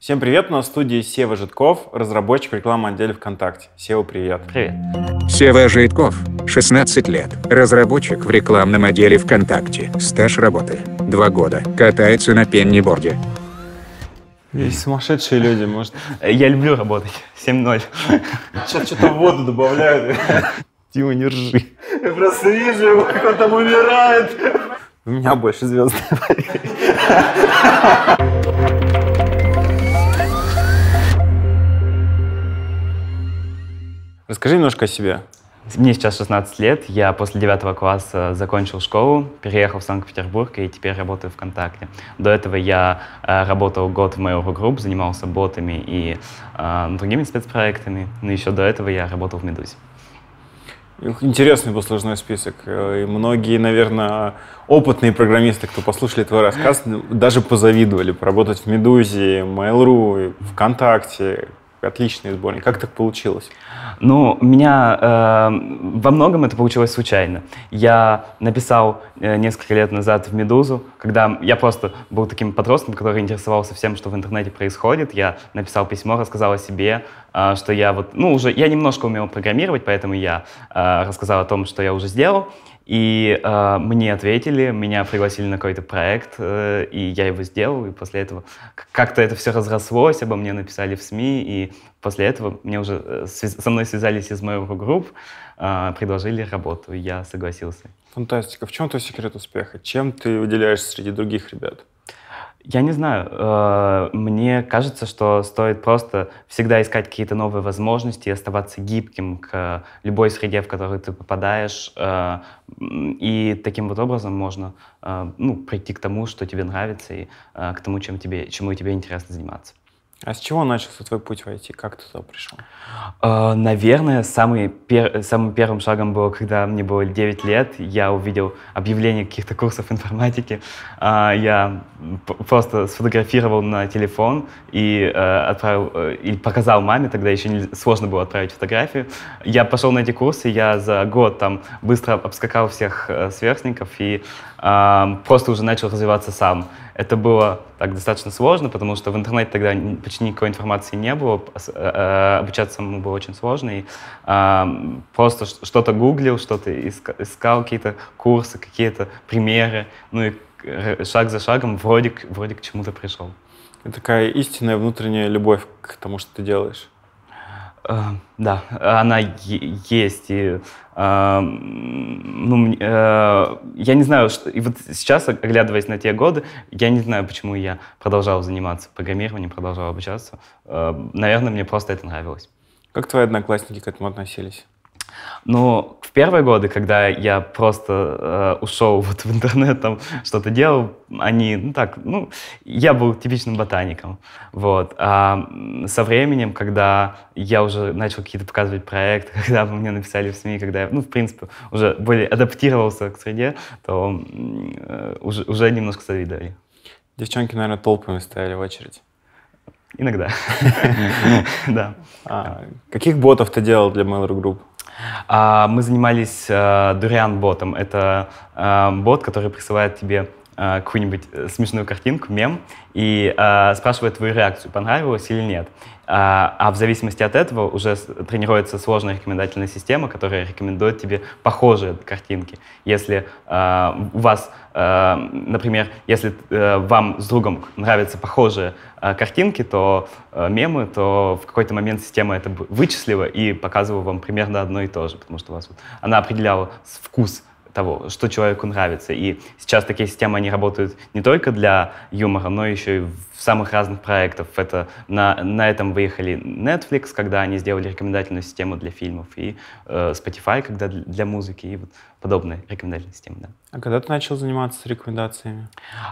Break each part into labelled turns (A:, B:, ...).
A: Всем привет, У на студии Сева Житков, разработчик рекламы отделе ВКонтакте. Сева, привет. Привет. Сева Житков, 16 лет, разработчик в рекламном отделе ВКонтакте. Стаж работы – два года, катается на пенниборде. Есть сумасшедшие люди, может. Я люблю работать. 7-0. Сейчас что-то воду добавляют. Тима, не ржи. Я просто вижу как он там умирает. У меня больше звездная Расскажи немножко о себе.
B: Мне сейчас 16 лет, я после 9 класса закончил школу, переехал в Санкт-Петербург и теперь работаю ВКонтакте. До этого я э, работал год в Mail.ru Group, занимался ботами
A: и э, другими спецпроектами, но еще до этого я работал в Медузе. Интересный был сложной список. Э, и многие, наверное, опытные программисты, кто послушали твой рассказ, ну, даже позавидовали. Поработать в «Медузе», Mail.ru, ВКонтакте, отличный сборник. Как так получилось? Ну, у меня э,
B: во многом это получилось случайно. Я написал э, несколько лет назад в «Медузу», когда я просто был таким подростком, который интересовался всем, что в интернете происходит. Я написал письмо, рассказал о себе, э, что я вот, ну, уже, я немножко умел программировать, поэтому я э, рассказал о том, что я уже сделал. И э, мне ответили, меня пригласили на какой-то проект, э, и я его сделал, и после этого как-то это все разрослось, обо мне написали в СМИ, и после этого мне уже э, со мной связались из моего групп, э, предложили работу, и я согласился. Фантастика. В чем твой секрет успеха? Чем ты выделяешься
A: среди других ребят?
B: Я не знаю. Э, мне кажется, что стоит просто всегда искать какие-то новые возможности, и оставаться гибким к любой среде, в которую ты попадаешь. Э, и таким вот образом можно э, ну, прийти к тому, что тебе нравится, и к тому, чем тебе, чему тебе интересно заниматься. А с чего начался твой путь в IT? Как ты туда пришел? Uh, наверное, самый пер... самым первым шагом было, когда мне было 9 лет, я увидел объявление каких-то курсов информатики. Uh, я просто сфотографировал на телефон и uh, отправил, э, и показал маме, тогда еще не... сложно было отправить фотографию. Я пошел на эти курсы, я за год там быстро обскакал всех э, сверстников и просто уже начал развиваться сам. Это было так достаточно сложно, потому что в интернете тогда почти никакой информации не было, э, э, обучаться самому было очень сложно. И, просто что-то гуглил, что-то искал, какие-то курсы, какие-то примеры, ну и шаг за шагом вроде, вроде к чему-то пришел. Это такая истинная внутренняя любовь к тому, что ты делаешь. Э, да, она есть. И, э, ну, э, я не знаю, что, и вот сейчас, оглядываясь на те годы, я не знаю, почему я продолжал заниматься программированием, продолжал обучаться. Э, наверное, мне просто это нравилось. Как твои одноклассники к этому относились? Но ну, в первые годы, когда я просто э, ушел вот в интернет, там что-то делал, они, ну так, ну, я был типичным ботаником, вот. А со временем, когда я уже начал какие-то показывать проекты, когда мне написали в СМИ, когда я, ну, в принципе, уже более адаптировался к среде, то э, уже, уже немножко
A: завидовали. Девчонки, наверное, толпами стояли в очередь. Иногда. Да. А, каких ботов ты делал для Mail.ru Group? А, мы
B: занимались дуриан-ботом. Э, Это э, бот, который присылает тебе э, какую-нибудь э, смешную картинку, мем, и э, спрашивает твою реакцию, понравилось или нет. А, а в зависимости от этого уже тренируется сложная рекомендательная система, которая рекомендует тебе похожие картинки. Если э, у вас, э, например, если э, вам с другом нравятся похожие э, картинки, то э, мемы, то в какой-то момент система это вычислила и показывала вам примерно одно и то же, потому что у вас вот, она определяла вкус того, что человеку нравится. И сейчас такие системы, они работают не только для юмора, но еще и в самых разных проектах. Это на, на этом выехали Netflix, когда они сделали рекомендательную систему для фильмов, и э, Spotify, когда для, для музыки, и вот подобные рекомендательные системы. Да.
A: А когда ты начал заниматься рекомендациями?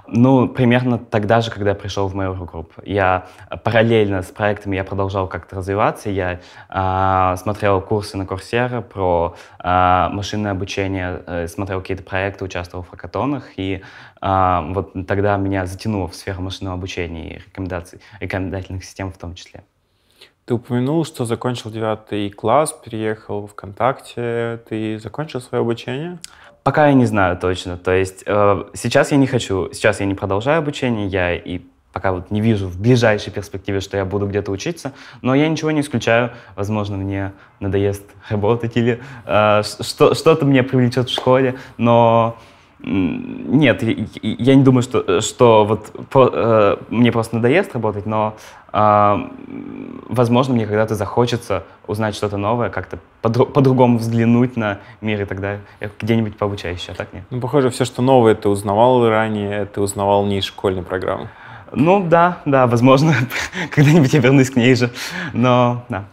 B: Ну, примерно тогда же, когда я пришел в Mail.ru Group. Я параллельно с проектами я продолжал как-то развиваться. Я э, смотрел курсы на Coursera про э, машинное обучение, э, смотрел какие-то проекты, участвовал в хакатонах, и э, вот тогда меня затянуло в сферу машинного обучения и рекомендаций, рекомендательных систем в том числе.
A: Ты упомянул, что закончил девятый класс, переехал в ВКонтакте. Ты закончил свое обучение?
B: Пока я не знаю точно. То есть э, сейчас я не хочу, сейчас я не продолжаю обучение, я и пока вот не вижу в ближайшей перспективе, что я буду где-то учиться, но я ничего не исключаю. Возможно, мне надоест работать или э, что, то мне привлечет в школе, но нет, я не думаю, что, что вот про, э, мне просто надоест работать, но, э, возможно, мне когда-то захочется узнать что-то новое, как-то по-другому по, по взглянуть на
A: мир, и тогда я где-нибудь пообучаюсь, а так нет. Ну, похоже, все, что новое ты узнавал ранее, ты узнавал не из школьной программы. Ну да, да, возможно, когда-нибудь я вернусь к ней же, но да.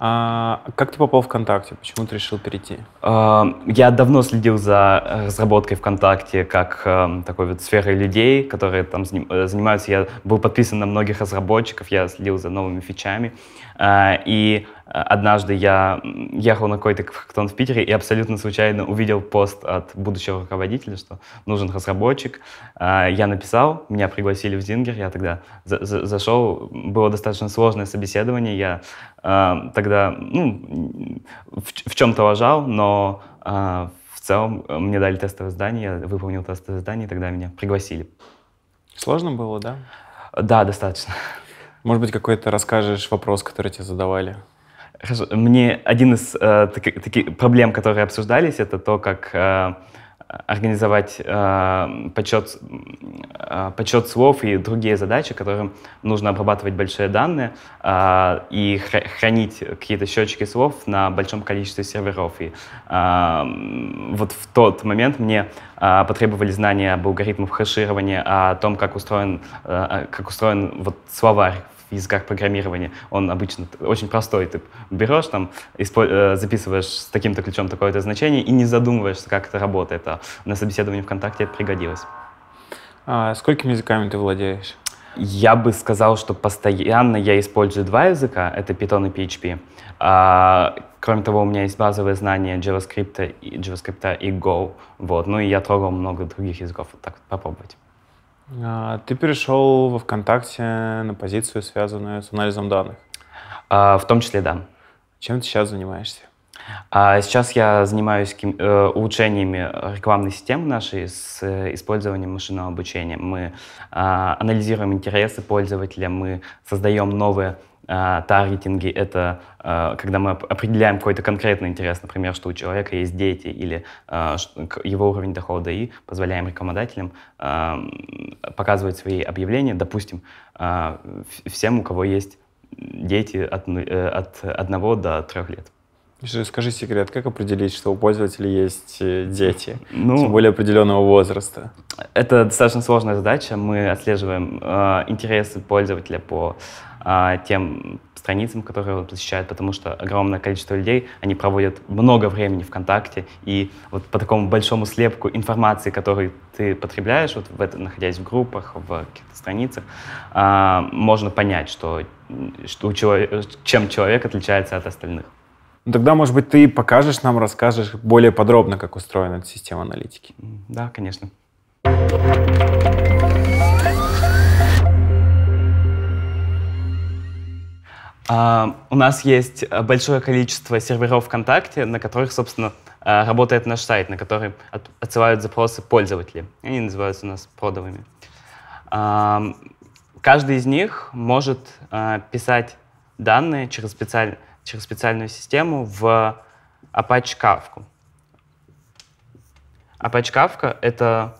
A: А как ты попал в ВКонтакте? Почему ты решил перейти?
B: А, я давно следил за э, разработкой ВКонтакте как э, такой вот сферой людей, которые там э, занимаются. Я был подписан на многих разработчиков, я следил за новыми фичами. А, и э, однажды я ехал на какой-то хактон в Питере и абсолютно случайно увидел пост от будущего руководителя, что нужен разработчик. А, я написал, меня пригласили в Зингер, я тогда за за зашел, было достаточно сложное собеседование, я а, тогда ну, в, в чем-то лажал, но в целом э, мне дали тестовое задание, я выполнил тестовое задание, и тогда меня пригласили. Сложно было, да? Да, достаточно. Может быть, какой-то расскажешь вопрос, который тебе задавали? Хорошо. Мне один из э, таки, таки, проблем, которые обсуждались, это то, как э, организовать э, подсчет, э, подсчет слов и другие задачи, которым нужно обрабатывать большие данные э, и хранить какие-то счетчики слов на большом количестве серверов. И э, вот в тот момент мне э, потребовали знания об алгоритмах хеширования, о том, как устроен, э, э как устроен вот словарь языках программирования. Он обычно очень простой. Ты берешь, там, э, записываешь с таким-то ключом такое-то значение и не задумываешься, как это работает. А на собеседовании ВКонтакте это пригодилось. А сколькими языками ты владеешь? Я бы сказал, что постоянно я использую два языка, это Python и PHP. А, кроме того, у меня есть базовые знания JavaScript и, JavaScript и Go. Вот. Ну и я трогал много других языков, вот так вот попробовать.
A: А, ты перешел во ВКонтакте на позицию, связанную с анализом данных. А, в том числе, да. Чем ты сейчас занимаешься? А сейчас я
B: занимаюсь э, улучшениями рекламной системы нашей с э, использованием машинного обучения. Мы а, анализируем интересы пользователя, мы создаем новые а, таргетинги – это а, когда мы определяем какой-то конкретный интерес, например, что у человека есть дети или а, его уровень дохода, и позволяем рекламодателям показывать свои объявления, допустим, всем, у кого есть дети от, э, от 1 до трех лет. Скажи секрет, как определить, что у пользователя есть э, дети, ну, тем более
A: определенного возраста?
B: Это достаточно сложная задача. Мы отслеживаем э, интересы пользователя по а, тем страницам, которые он посещает, потому что огромное количество людей, они проводят много времени ВКонтакте, и вот по такому большому слепку информации, которую ты потребляешь, вот в это, находясь в группах, в каких-то страницах, а, можно понять, что, что у человек, чем человек отличается от остальных.
A: Ну, тогда, может быть, ты покажешь нам, расскажешь более подробно, как устроена эта система аналитики. Да, конечно.
B: А, у нас есть э, большое количество серверов ВКонтакте, на которых, собственно, э, работает наш сайт, на который от, отсылают запросы пользователи. Они называются у нас продовыми. А, каждый из них может э, писать данные через, специаль, через специальную систему в Apache Kafka. Apache Kafka — это,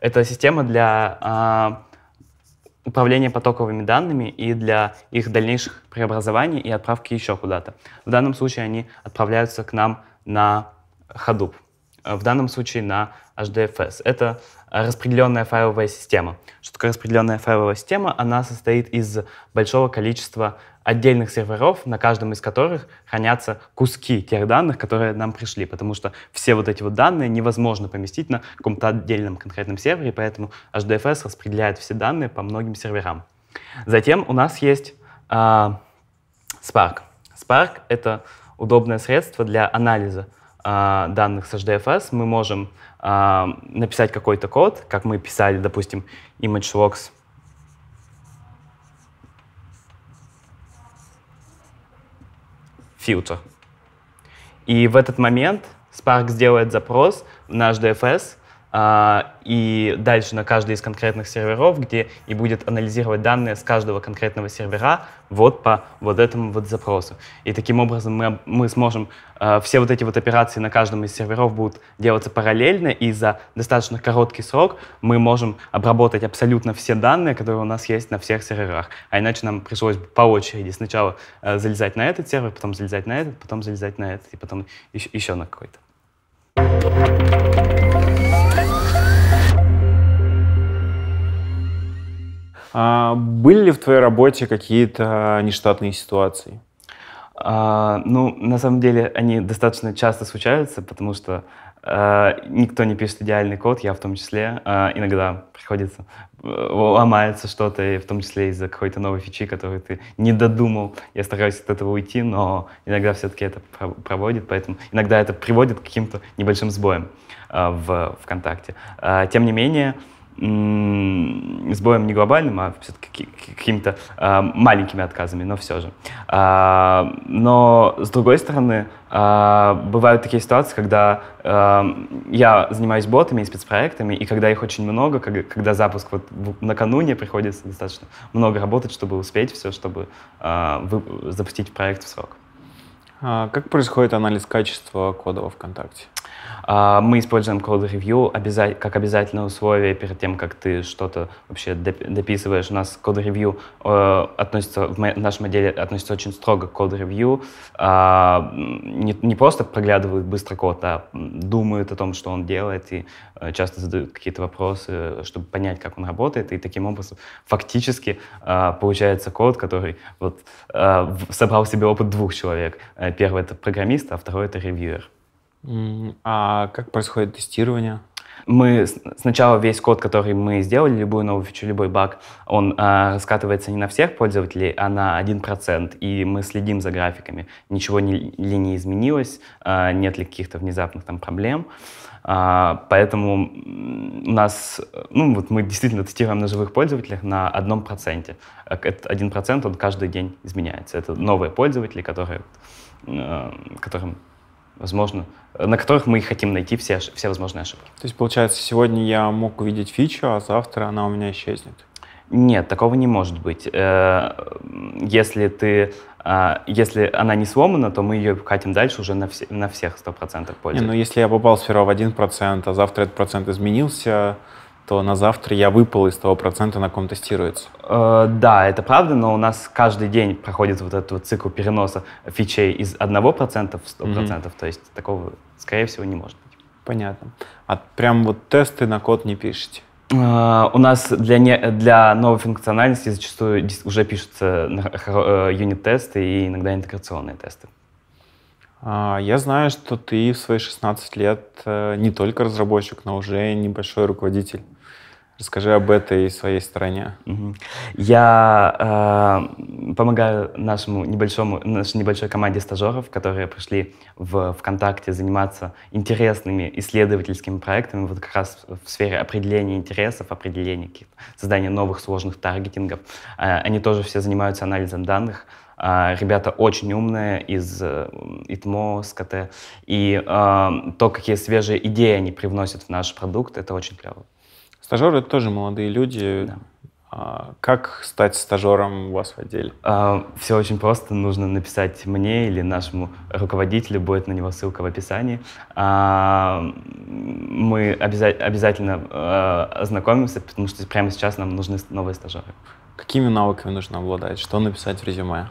B: это система для а, управления потоковыми данными и для их дальнейших преобразований и отправки еще куда-то. В данном случае они отправляются к нам на Hadoop, э, в данном случае на HDFS. Это распределенная файловая система. Что такое распределенная файловая система? Она состоит из большого количества отдельных серверов, на каждом из которых хранятся куски тех данных, которые нам пришли, потому что все вот эти вот данные невозможно поместить на каком-то отдельном конкретном сервере, поэтому HDFS распределяет все данные по многим серверам. Затем у нас есть э, Spark. Spark — это удобное средство для анализа э, данных с HDFS. Мы можем э, написать какой-то код, как мы писали, допустим, ImageWorks фильтр И в этот момент Spark сделает запрос в наш DFS а, и дальше на каждый из конкретных серверов, где и будет анализировать данные с каждого конкретного сервера вот по вот этому вот запросу. И таким образом мы, мы сможем, э, все вот эти вот операции на каждом из серверов будут делаться параллельно, и за достаточно короткий срок мы можем обработать абсолютно все данные, которые у нас есть на всех серверах. А иначе нам пришлось бы по очереди сначала э, залезать на этот сервер, потом залезать на этот, потом залезать на этот, и потом еще, еще на какой-то. thank you
A: А были ли в твоей работе какие-то нештатные ситуации? А, ну,
B: на самом деле, они достаточно часто случаются, потому что а, никто не пишет идеальный код, я в том числе. А, иногда приходится, э, ломается что-то, в том числе из-за какой-то новой фичи, которую ты не додумал. Я стараюсь от этого уйти, но иногда все-таки это проводит, поэтому иногда это приводит к каким-то небольшим сбоям а, в ВКонтакте. А, тем не менее, сбоем не глобальным, а все-таки какими-то э, маленькими отказами, но все же. Э, но с другой стороны, э, бывают такие ситуации, когда э, я занимаюсь ботами и спецпроектами, и когда их очень много, когда, когда запуск вот накануне приходится достаточно много работать, чтобы успеть все, чтобы э, вы, запустить проект в срок. А как происходит анализ качества кода во ВКонтакте? А, мы используем code review как обязательное условие перед тем, как ты что-то вообще дописываешь. У нас code review э, относится, в нашем отделе относится очень строго к code review. А, не просто проглядывают быстро код, а думают о том, что он делает, и э, часто задают какие-то вопросы, чтобы понять, как он работает. И таким образом фактически а, получается код, который вот э, собрал себе опыт двух человек. Первый — это программист, а второй — это ревьюер. А как происходит тестирование? Мы сначала весь код, который мы сделали, любую новую фичу, любой баг, он э, раскатывается не на всех пользователей, а на 1%. И мы следим за графиками. Ничего не, ли не изменилось, э, нет ли каких-то внезапных там проблем. Э, поэтому у нас, ну вот мы действительно тестируем на живых пользователях на одном проценте. Этот один процент, он каждый день изменяется. Это новые пользователи, которые, э, которым возможно, на которых мы и хотим найти все, все возможные ошибки. То есть, получается, сегодня я мог увидеть фичу, а завтра она у меня исчезнет? Нет, такого не может быть. Э, если ты а, если она не сломана, то мы ее
A: катим дальше уже на, все, на всех 100% ну, пользователей. Не, но если я попал сперва в 1%, а завтра этот процент изменился, что на завтра я выпал из того процента, на ком тестируется. Э,
B: да, это правда, но у нас каждый день проходит вот этот вот цикл переноса фичей из 1% в 100%, mm-hmm. то есть такого, скорее всего, не может быть. Понятно. А прям вот тесты на код не пишете? Uh, у нас для, не, для новой функциональности зачастую
A: уже пишутся э, юнит-тесты и иногда интеграционные тесты. Uh, я знаю, что ты в свои 16 лет uh, не только разработчик, но уже небольшой руководитель. Расскажи об этой своей стороне.
B: Я э, помогаю нашему небольшому, нашей небольшой команде стажеров, которые пришли в ВКонтакте заниматься интересными исследовательскими проектами, вот как раз в сфере определения интересов, определения создания новых сложных таргетингов. Э, они тоже все занимаются анализом данных. Э, ребята очень умные из э, ИТМО, СКТ. И э, то, какие свежие идеи они привносят в наш продукт, это очень клево. Стажеры это тоже молодые люди. Да. А как стать стажером у вас в отделе? А, все очень просто. Нужно написать мне или нашему руководителю. Будет на него ссылка в описании. А, мы обяза- обязательно э, ознакомимся, потому что прямо сейчас нам нужны новые стажеры. Какими навыками нужно обладать? Что написать в резюме?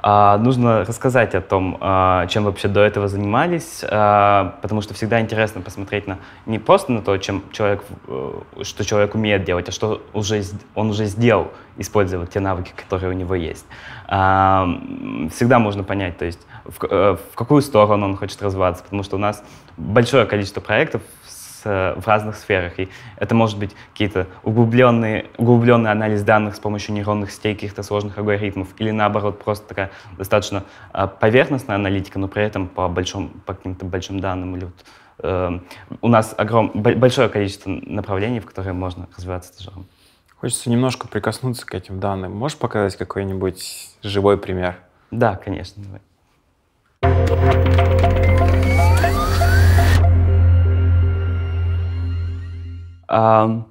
B: А, нужно рассказать о том, а, чем вообще до этого занимались, а, потому что всегда интересно посмотреть на не просто на то, чем человек, э, что человек умеет делать, а что уже, он уже сделал, используя те навыки, которые у него есть. Всегда можно понять, то есть э, в, какую сторону он хочет развиваться, потому что у нас большое количество проектов с, э, в разных сферах. И это может быть какие-то углубленные, углубленный анализ данных с помощью нейронных сетей каких-то сложных алгоритмов, или наоборот, просто такая достаточно а, поверхностная аналитика, но при этом по, большому, по каким-то большим данным. Или вот, э, у нас огром, большое
A: количество направлений, в которые можно развиваться стажером. Хочется немножко прикоснуться к этим данным. Можешь показать какой-нибудь живой пример? Да, конечно, давай.
B: Это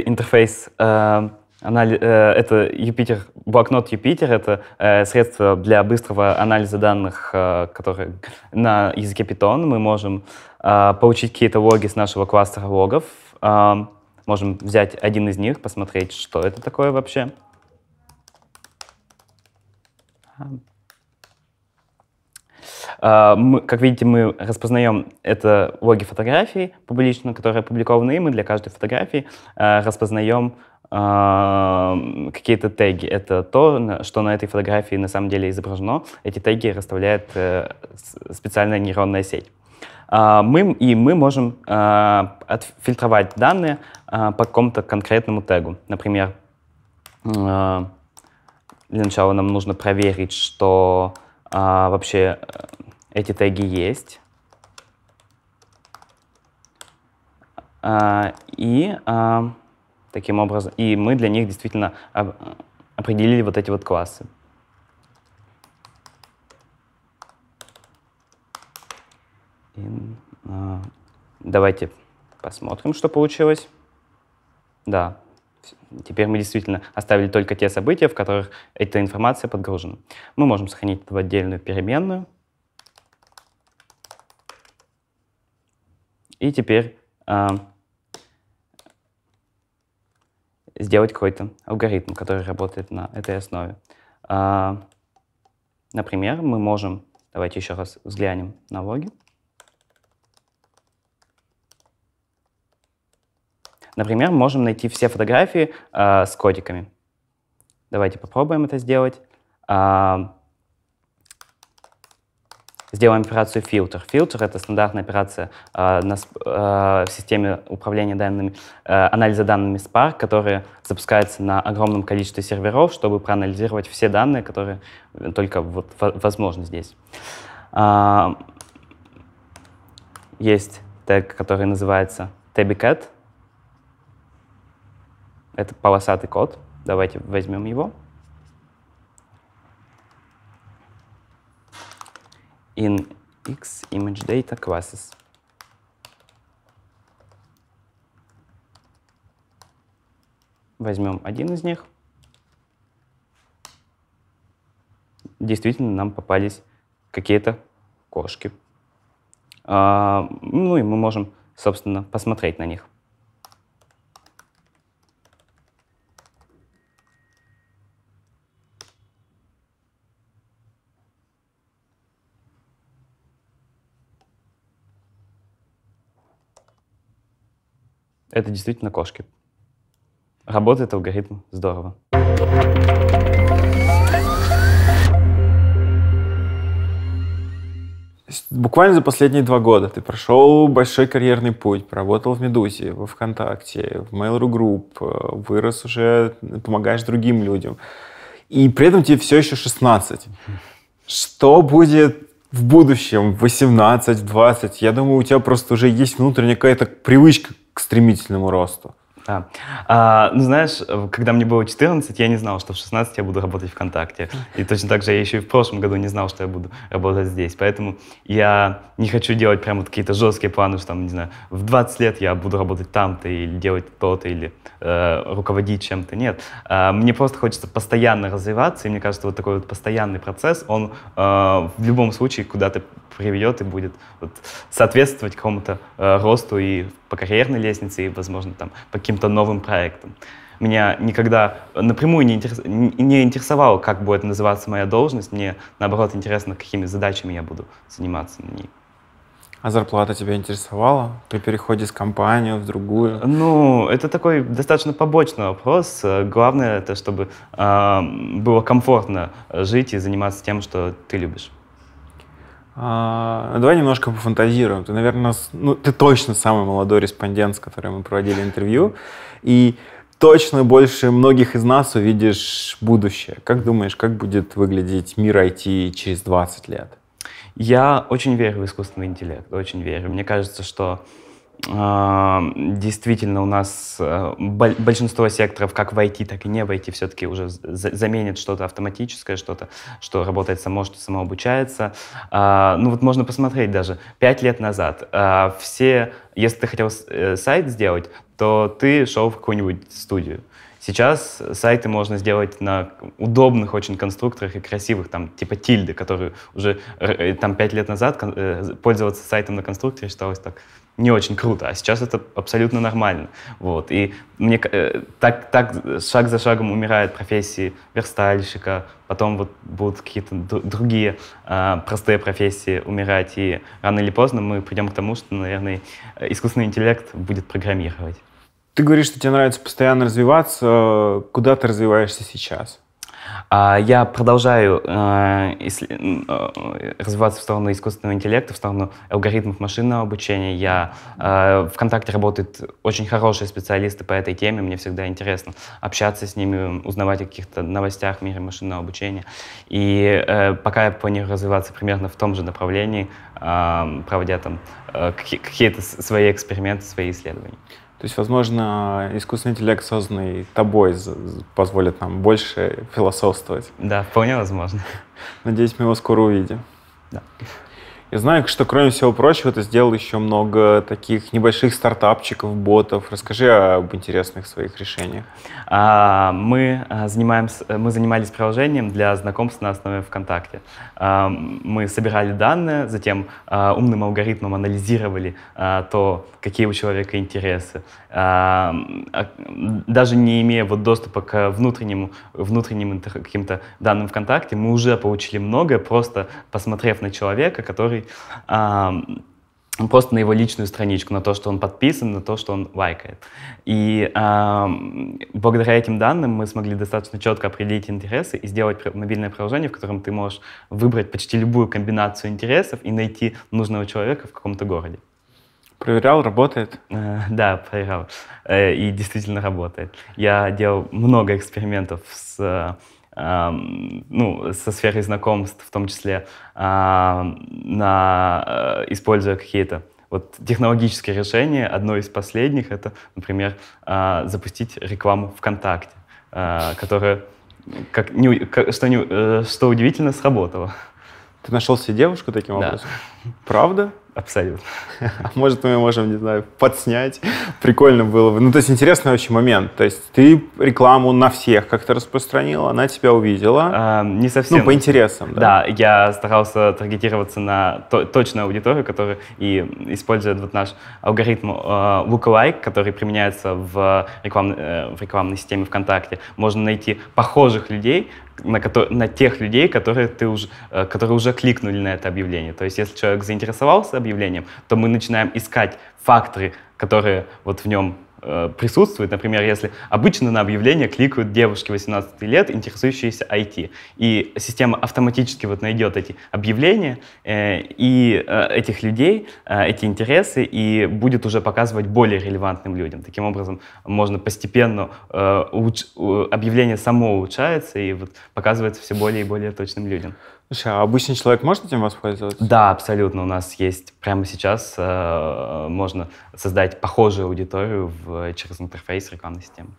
B: интерфейс э, Это Юпитер, блокнот Юпитер, это э, средство для быстрого анализа данных, э, которые на языке Python. Мы можем э, получить какие-то логи с нашего кластера логов. можем взять один из них, посмотреть, что это такое вообще. А, мы, как видите, мы распознаем это логи фотографий публично, которые опубликованы, и мы для каждой фотографии а, распознаем а, какие-то теги. Это то, что на этой фотографии на самом деле изображено. Эти теги расставляет э, специальная нейронная сеть. Мы, и мы можем отфильтровать данные по какому-то конкретному тегу. Например, для начала нам нужно проверить, что а, вообще, э, эти теги есть. А, и а, таким образом, и мы для них действительно э, определили вот эти вот классы. In, uh, а, давайте посмотрим, что получилось. Да, Теперь мы действительно оставили только те события, в которых эта информация подгружена. Мы можем сохранить это в отдельную переменную. И теперь э, сделать какой-то алгоритм, который работает на этой основе. Э, например, мы можем, давайте еще раз взглянем на логи. Например, можем найти все фотографии э, с котиками. Давайте попробуем это сделать. А, сделаем операцию фильтр. Фильтр — это стандартная операция э, на, э, в системе управления данными, э, анализа данными Spark, которая запускается на огромном количестве серверов, чтобы проанализировать все данные, которые э, только вот, возможны здесь. Э, есть тег, который называется tabcat — это полосатый код. Давайте возьмем его. In x image data classes. Возьмем один из них. Действительно, нам попались какие-то кошки. А, ну и мы можем, собственно, посмотреть на них. Это действительно кошки. Работает алгоритм. Здорово.
A: Буквально за последние два года ты прошел большой карьерный путь, поработал в «Медузе», во «ВКонтакте», в Mail.ru Group, э, вырос уже, помогаешь другим людям. И при этом тебе все еще 16. Что будет в будущем, в 18, 20? Я думаю, у тебя просто уже есть внутренняя какая-то привычка к стремительному росту. Да. А, ну, знаешь, когда мне было 14, я не знал, что в 16
B: я буду работать ВКонтакте. И точно так же я еще и в прошлом году не знал, что я буду работать здесь. Поэтому я не хочу делать прямо какие-то жесткие планы, что там, не знаю, в 20 лет я буду работать там-то или делать то-то, или э, руководить чем-то. Нет. А, мне просто хочется постоянно развиваться, и мне кажется, вот такой вот постоянный процесс, он э, в любом случае куда-то приведет и будет вот, соответствовать какому-то э, росту и по карьерной лестнице, и, возможно, там, по каким каким-то новым проектом. Меня никогда напрямую не, не интересовало, как будет называться моя должность. Мне, наоборот, интересно, какими задачами я буду заниматься на ней.
A: А зарплата тебя интересовала при переходе с компанию в другую? Ну, это такой достаточно побочный вопрос. Главное это, чтобы э, было комфортно жить и заниматься тем, что ты любишь. А, давай немножко пофантазируем. Ты, наверное, ну, ты точно самый молодой респондент, с которым мы проводили интервью. И точно больше многих из нас увидишь будущее. Как думаешь, как будет выглядеть мир IT через 20 лет?
B: Я очень верю в искусственный интеллект, очень верю. Мне кажется, что а, действительно у нас э, большинство секторов, как в IT, так и не в IT, все-таки уже заменит что-то автоматическое, что-то, что работает само, что само обучается. А, ну вот можно посмотреть даже, пять лет назад а, все, если ты хотел э, сайт сделать, то ты шел в какую-нибудь студию Сейчас сайты можно сделать на удобных очень конструкторах и красивых, там, типа тильды, которые уже э, э, там пять лет назад э, пользоваться сайтом на конструкторе считалось так не очень круто, а сейчас это абсолютно нормально. Вот. И мне э, так, так шаг за шагом умирают профессии верстальщика, потом вот будут какие-то другие э, простые профессии умирать, и рано или поздно мы придем к тому, что, наверное, искусственный интеллект будет программировать.
A: Ты говоришь, что тебе нравится постоянно развиваться. Куда ты развиваешься сейчас? А, я продолжаю э, э, развиваться в сторону искусственного
B: интеллекта, в сторону алгоритмов машинного обучения. Я э, ВКонтакте работают очень хорошие специалисты по этой теме. Мне всегда интересно общаться с ними, узнавать о каких-то новостях в мире машинного обучения. И пока я планирую развиваться примерно в том же направлении, проводя там какие-то свои эксперименты, свои исследования.
A: То есть, возможно, искусственный интеллект, созданный тобой, позволит нам больше философствовать. Да, вполне возможно. Надеюсь, мы его скоро увидим. Да. Я знаю, что, кроме всего прочего, ты сделал еще много таких небольших стартапчиков, ботов. Расскажи об интересных своих решениях. А, мы, а, занимаемся, мы
B: занимались приложением для знакомств на основе ВКонтакте. А, мы собирали данные, затем умным алгоритмом анализировали то, какие у человека интересы. Даже не имея вот доступа к внутренним внутренним каким-то данным ВКонтакте, мы уже получили многое, просто посмотрев на человека, который свой просто на его личную страничку, на то, что он подписан, на то, что он лайкает. И э, благодаря этим данным мы смогли достаточно четко определить интересы и сделать мобильное приложение, в котором ты можешь выбрать почти любую комбинацию интересов и найти нужного человека в каком-то городе. Проверял, работает? Э, да, проверял. Э, и действительно работает. Я делал много экспериментов с ну, со сферой знакомств, в том числе, а, на, э, используя какие-то вот технологические решения. Одно из последних — это, например, а, запустить рекламу ВКонтакте, а, которая, как,
A: не, что, не, э, что удивительно, сработала. Ты нашел себе девушку таким образом? Да. Правда? Абсолютно. А может, мы можем, не знаю, подснять. Прикольно было бы. Ну, то есть, интересный очень момент. То есть, ты рекламу на всех как-то распространила, она тебя увидела. А, не ну, совсем. Ну, по интересам, да. Да, я старался таргетироваться на то,
B: точную аудиторию, которая и использует вот наш алгоритм э, lookalike, который применяется в, реклам, э, в рекламной системе ВКонтакте. Можно найти похожих людей, на, на тех людей, которые, ты уже, э, которые уже кликнули на это объявление. То есть если человек заинтересовался объявлением, то мы начинаем искать факторы, которые вот в нем Э, присутствует, например, если обычно на объявление кликают девушки 18 лет, интересующиеся IT, и система автоматически вот найдет эти объявления э, и э, этих людей, э, эти интересы, и будет уже показывать более релевантным людям. Таким образом, можно постепенно э, улуч... объявление само улучшается и вот показывается все более и более точным людям. Слушай, а обычный человек может этим воспользоваться? Да, абсолютно. У нас есть прямо сейчас э, можно создать похожую аудиторию в, через интерфейс рекламной системы.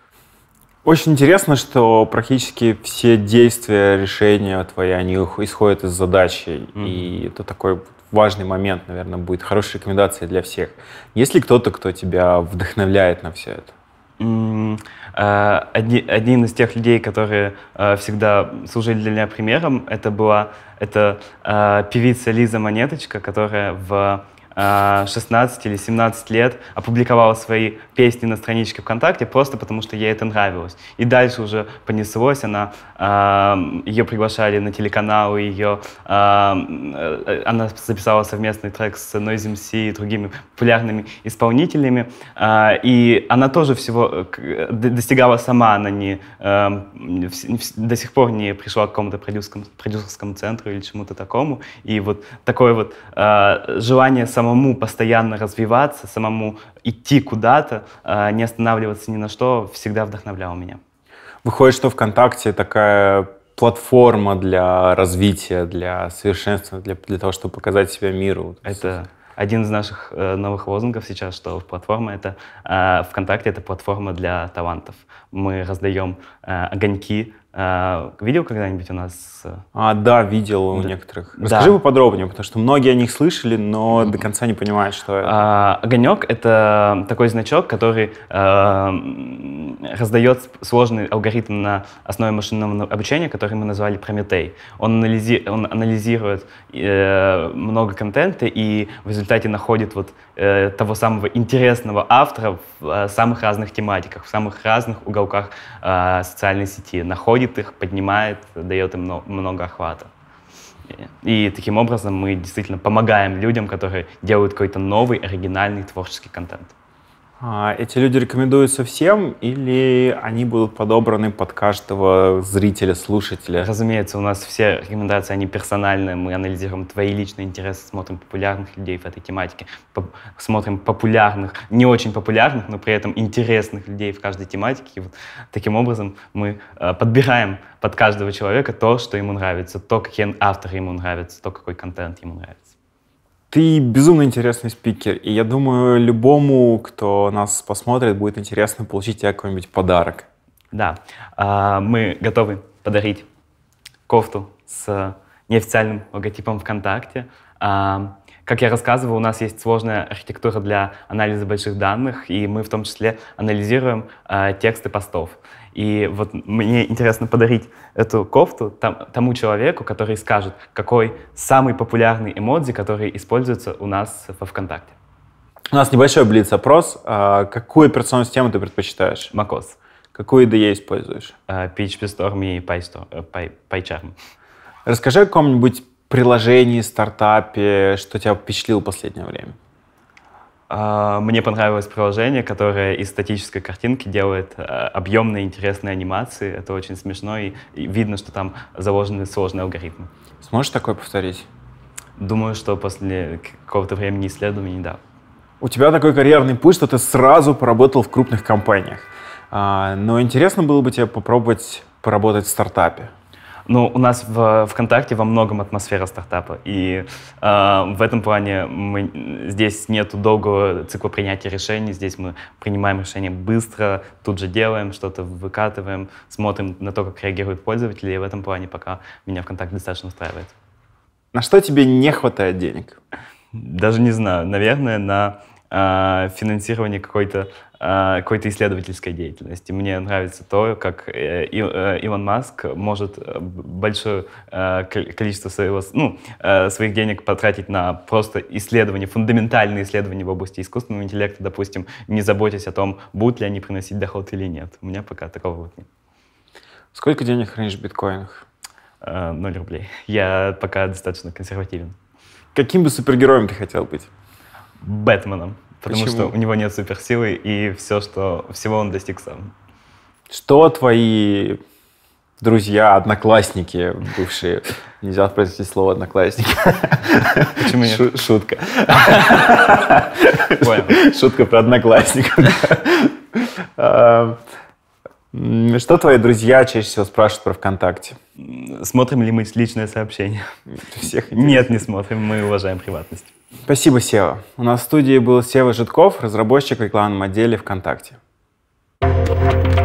A: Очень интересно, что практически все действия, решения твои, они исходят из задачи. Mm-hmm. И это такой важный момент, наверное, будет хорошей рекомендацией для всех. Есть ли кто-то, кто тебя вдохновляет на все это?
B: Mm-hmm.
A: Э, одни, один из тех людей, которые э,
B: всегда служили для меня примером, это была это э, певица Лиза Монеточка, которая в 16 а, или 17 лет опубликовала свои песни на страничке ВКонтакте просто потому, что ей это нравилось. И дальше уже понеслось, она, а, ее приглашали на телеканалы, ее, а, э, она записала совместный трек с Noise MC и другими популярными исполнителями. И она тоже всего э, достигала сама, она не, э, до сих пор не пришла к какому-то продюсерскому, продюсерскому центру или чему-то такому. И вот такое вот желание самому самому постоянно развиваться, самому идти куда-то, а, не останавливаться ни на что, всегда вдохновляло меня.
A: Выходит, что ВКонтакте такая платформа для развития, для совершенствования, для, для того, чтобы показать себя миру. Это один из наших э, новых лозунгов сейчас, что платформа это а,
B: ВКонтакте это платформа для талантов. Мы раздаем э, огоньки а,
A: видел когда-нибудь у нас? Э, а, да, видел у да. некоторых. Расскажи да. поподробнее, потому что многие о них слышали, но до конца не понимают, что это. А, огонек — это такой значок, который
B: а, э, раздает сложный алгоритм на основе машинного обучения, который мы назвали Прометей. Он, анализи... он анализирует э, много контента и в результате находит вот э, того самого интересного автора в э, самых разных тематиках, в самых разных уголках э, социальной сети. Находит выводит их, поднимает, дает им много охвата. И таким образом мы действительно помогаем людям, которые делают какой-то новый, оригинальный творческий контент.
A: А, эти люди рекомендуются всем или они будут подобраны под каждого зрителя,
B: слушателя? Разумеется, у нас все рекомендации, они персональные. Мы анализируем твои личные интересы, смотрим популярных людей в этой тематике, поп смотрим популярных, не очень популярных, но при этом интересных людей в каждой тематике. И вот таким образом мы э, подбираем под каждого человека то, что ему нравится, то, какие авторы ему нравятся, то, какой контент ему нравится.
A: Ты безумно интересный спикер, и я думаю, любому, кто нас посмотрит, будет интересно получить тебе какой-нибудь подарок. Да, а, мы готовы подарить
B: кофту с неофициальным логотипом ВКонтакте. А, как я рассказывал, у нас есть сложная архитектура для анализа больших данных, и мы в том числе анализируем э, тексты постов. И вот мне интересно подарить эту кофту там, тому человеку, который скажет, какой самый популярный эмодзи, который используется у нас во ВКонтакте.
A: У нас небольшой блиц-опрос. А какую операционную систему ты предпочитаешь? Макос. Какую IDE используешь? PHP Storm и PyCharm. Расскажи о каком-нибудь приложении, стартапе, что тебя впечатлило в последнее время? А, мне понравилось приложение, которое из
B: статической картинки делает э, объемные интересные анимации. Это очень смешно, и видно, что там заложены сложные алгоритмы. Сможешь такое повторить? Думаю, что после какого-то времени исследований, да.
A: У тебя такой карьерный путь, что ты сразу поработал в крупных компаниях. А, но интересно было бы тебе попробовать поработать в стартапе. Ну, у нас в ВКонтакте во многом атмосфера стартапа, и э, в этом
B: плане мы, здесь нет долгого цикла принятия решений, здесь мы принимаем решения быстро, тут же делаем что-то, выкатываем, смотрим на то, как реагируют пользователи, и в этом плане пока меня ВКонтакте достаточно устраивает.
A: На что тебе не хватает денег?
B: Даже не знаю, наверное, на а, финансирование какой-то а, какой-то исследовательской деятельности. Мне нравится то, как э, э, Илон Маск может э, большое количество своего, ну, своих денег потратить на просто исследования, фундаментальные исследования в области искусственного интеллекта, допустим, не заботясь о том, будут ли они приносить доход или нет. У меня пока такого вот нет. Сколько денег хранишь в биткоинах? Ноль рублей. Я пока достаточно консервативен.
A: Каким бы супергероем
B: ты хотел быть? Бэтменом. Потому Почему? что у него нет суперсилы, и все, что, всего он достиг сам.
A: Что твои друзья, одноклассники бывшие. Нельзя произнести слово одноклассники. Почему нет? шутка. Понял. Шутка про одноклассников. А, что твои друзья чаще всего спрашивают про ВКонтакте? Смотрим ли мы личное сообщение? Всех Нет, не смотрим. Мы уважаем приватность. Спасибо, Сева. У нас в студии был Сева Житков, разработчик рекламного отделе ВКонтакте. thank you